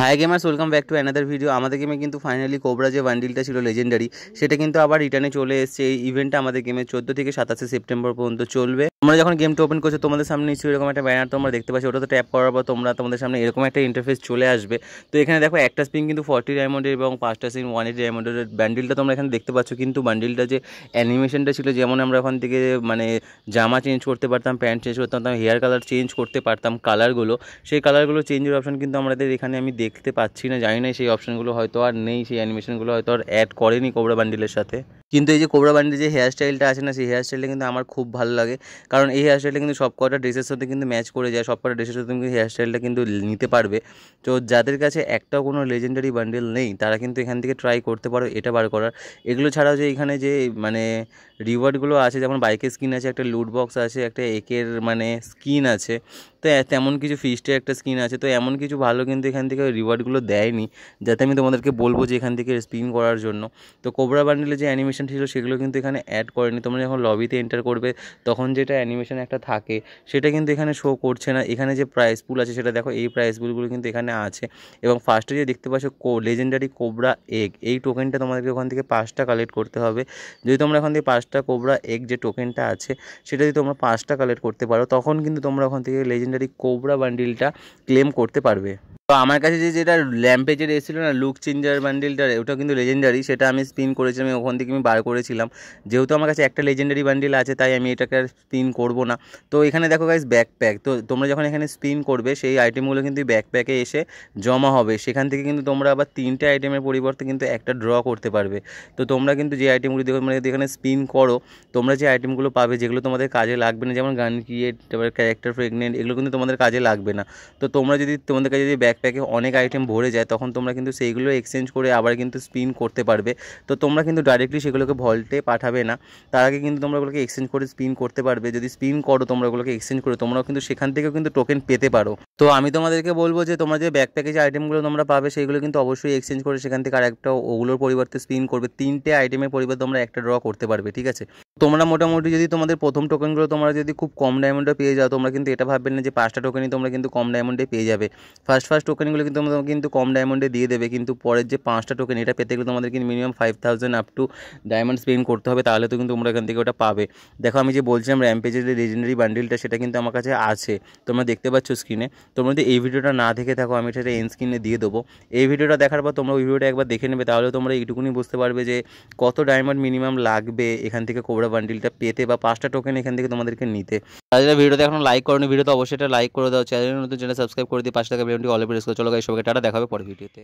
high gamers welcome back to another video আমাদের গেমে কিন্তু ফাইনালি কোবরা যে বান্ডিলটা ছিল লেজেন্ডারি সেটা কিন্তু আবার রিটার্নে চলে এসছে এই ইভেন্টটা আমাদের গেমে চোদ্দো থেকে সাতাশে সেপ্টেম্বর পর্যন্ত চলবে আমরা যখন গেমটা ওপেন করছো তোমাদের সামনে নিচে এরকম একটা ব্যানার তোমরা দেখতে পাচ্ছি ওটাতে ট্যাপ করার পর তোমরা তোমাদের সামনে এরকম একটা ইন্টারফেস চলে আসবে তো এখানে দেখো একটা স্পিন কিন্তু ফর্টি ডায়মন্ডের এবং পাঁচটা স্পিন ওয়ান এইট ডায়মন্ডের ব্যান্ডেলটা তোমরা এখানে দেখতে পাচ্ছ কিন্তু ব্যান্ডিলটা যে অ্যানিমেশনটা ছিল যেমন আমরা ওখান থেকে মানে জামা চেঞ্জ করতে পারতাম প্যান্ট চেঞ্জ করতে পারতাম হেয়ার কালার চেঞ্জ করতে পারতাম কালারগুলো সেই কালারগুলো চেঞ্জের অপশন কিন্তু আমাদের এখানে আমি দেখতে পাচ্ছি না জানি না সেই অপশনগুলো হয়তো আর নেই সেই অ্যানিমেশনগুলো হয়তো আর অ্যাড করেনি কোবরা ব্যান্ডিলের সাথে কিন্তু এই যে কোবরা বান্ডির যে হেয়ার স্টাইলটা আছে না সেই হেয়ার স্টাইলটা কিন্তু আমার খুব ভালো লাগে কারণ এই হেয়ার স্টাইলটা কিন্তু সব কটা ড্রেসের সাথে কিন্তু ম্যাচ করে যায় সব কটা ড্রেসের সাথে তুমি স্টাইলটা কিন্তু নিতে পারবে তো যাদের কাছে একটাও কোনো লেজেন্ডারি বান্ডেল নেই তারা কিন্তু এখান থেকে ট্রাই করতে পারো এটা বার করার এগুলো ছাড়াও যে এখানে যে মানে রিওয়ার্ডগুলো আছে যেমন বাইকের স্কিন আছে একটা লুট বক্স আছে একটা একের মানে স্কিন আছে তো তেমন কিছু ফিস্টের একটা স্কিন আছে তো এমন কিছু ভালো কিন্তু এখান থেকে রিওয়ার্ডগুলো দেয়নি যাতে আমি তোমাদেরকে বলবো যে এখান থেকে স্পিন করার জন্য তো কোবরা বান্ডেলে যে অ্যানিমেশন ছিল সেগুলো কিন্তু এখানে অ্যাড করেনি তোমরা যখন লবিতে এন্টার করবে তখন যেটা অ্যানিমেশন একটা থাকে সেটা কিন্তু এখানে শো করছে না এখানে যে প্রাইস পুল আছে সেটা দেখো এই প্রাইস পুলগুলো কিন্তু এখানে আছে এবং ফার্স্টে যে দেখতে পাচ্ছ কো লেজেন্ডারি কোবরা এগ এই টোকেনটা তোমাদেরকে ওখান থেকে পাঁচটা কালেক্ট করতে হবে যদি তোমরা এখান থেকে পাঁচ পাঁচটা কোবরা এক যে টোকেনটা আছে সেটা যদি তোমরা পাঁচটা কালেক্ট করতে পারো তখন কিন্তু তোমরা ওখান থেকে লেজেন্ডারি কোবরা বান্ডিলটা ক্লেম করতে পারবে তো আমার কাছে যে যেটা ল্যাম্পে যেটা এসেছিলো না লুক চেঞ্জার বান্ডিলটার ওটা কিন্তু লেজেন্ডারি সেটা আমি স্পিন করেছিলাম ওখান থেকে আমি বার করেছিলাম যেহেতু আমার কাছে একটা লেজেন্ডারি বান্ডিল আছে তাই আমি এটাকে আর স্পিন করবো না তো এখানে দেখো গাইজ ব্যাকপ্যাক তো তোমরা যখন এখানে স্পিন করবে সেই আইটেমগুলো কিন্তু ব্যাকপ্যাকে এসে জমা হবে সেখান থেকে কিন্তু তোমরা আবার তিনটে আইটেমের পরিবর্তে কিন্তু একটা ড্র করতে পারবে তো তোমরা কিন্তু যে আইটেমগুলি দেখো মানে এখানে স্পিন করো তোমরা যে আইটেমগুলো পাবে যেগুলো তোমাদের কাজে লাগবে না যেমন গান ক্রিয়েট তারপরে ক্যারেক্টার প্রেগনেন্ট এগুলো কিন্তু তোমাদের কাজে লাগবে না তো তোমরা যদি তোমাদের কাছে যদি ব্যাক ব্যাকপ্যাকে অনেক আইটেম ভরে যায় তখন তোমরা কিন্তু সেইগুলো এক্সচেঞ্জ করে আবার কিন্তু স্পিন করতে পারবে তো তোমরা কিন্তু ডাইরেক্টলি সেগুলোকে ভল্টে পাঠাবে না তার আগে কিন্তু তোমরা ওগুলোকে এক্সচেঞ্জ করে স্পিন করতে পারবে যদি স্পিন করো তোমরা ওগুলোকে এক্সচেঞ্জ করে তোমরাও কিন্তু সেখান থেকেও কিন্তু টোকেন পেতে পারো তো আমি তোমাদেরকে বলবো যে তোমরা যে ব্যাকপ্যাকে যে আইটেমগুলো তোমরা পাবে সেগুলো কিন্তু অবশ্যই এক্সচেঞ্জ করে সেখান থেকে আর একটা ওগুলোর পরিবর্তে স্পিন করবে তিনটে আইটেমের পরিবর্তে তোমরা একটা ড্র করতে পারবে ঠিক আছে তোমরা মোটামুটি যদি তোমাদের প্রথম টোকেনগুলো তোমরা যদি খুব কম ডায়মন্ডে পেয়ে যাও তোমরা কিন্তু এটা ভাববে না যে পাঁচটা টোকেনই তোমরা কিন্তু কম ডায়মন্ডে পেয়ে যাবে ফার্স্ট ফার্স্ট টোকেনগুলো কিন্তু তোমাদের কিন্তু কম ডায়মন্ডে দিয়ে দেবে কিন্তু পরের যে পাঁচটা টোকেন এটা পেতে গেলে তোমাদের কিন্তু minimum five thousand up to diamond spend করতে হবে তাহলে তো কিন্তু তোমরা এখান থেকে ওটা পাবে দেখো আমি যে বলছিলাম র্যাম্পেজের যে লেজেন্ডারি বান্ডিলটা সেটা কিন্তু আমার কাছে আছে তোমরা দেখতে পাচ্ছ স্ক্রিনে তোমরা যদি এই ভিডিওটা না দেখে থাকো আমি সেটা এন স্ক্রিনে দিয়ে দেবো এই ভিডিওটা দেখার পর তোমরা ওই ভিডিওটা একবার দেখে নেবে তাহলে তোমরা এইটুকুনি বুঝতে পারবে যে কত ডায়মন্ড মিনিমাম লাগবে এখান থেকে কোবরা বান্ডিলটা পেতে বা পাঁচটা টোকেন এখান থেকে তোমাদেরকে নিতে তাহলে ভিডিওতে এখন লাইক করো ভিডিওতে অবশ্যই এটা লাইক করে দাও চ্যানেলের নতুন চ্যানেল সাবস্ক্রাইব করে দিয়ে পাঁচ টাকা ভিডিওটি প্রেস করে চলো গাই সবাইকে টাটা দেখাবে পরের ভিডিওতে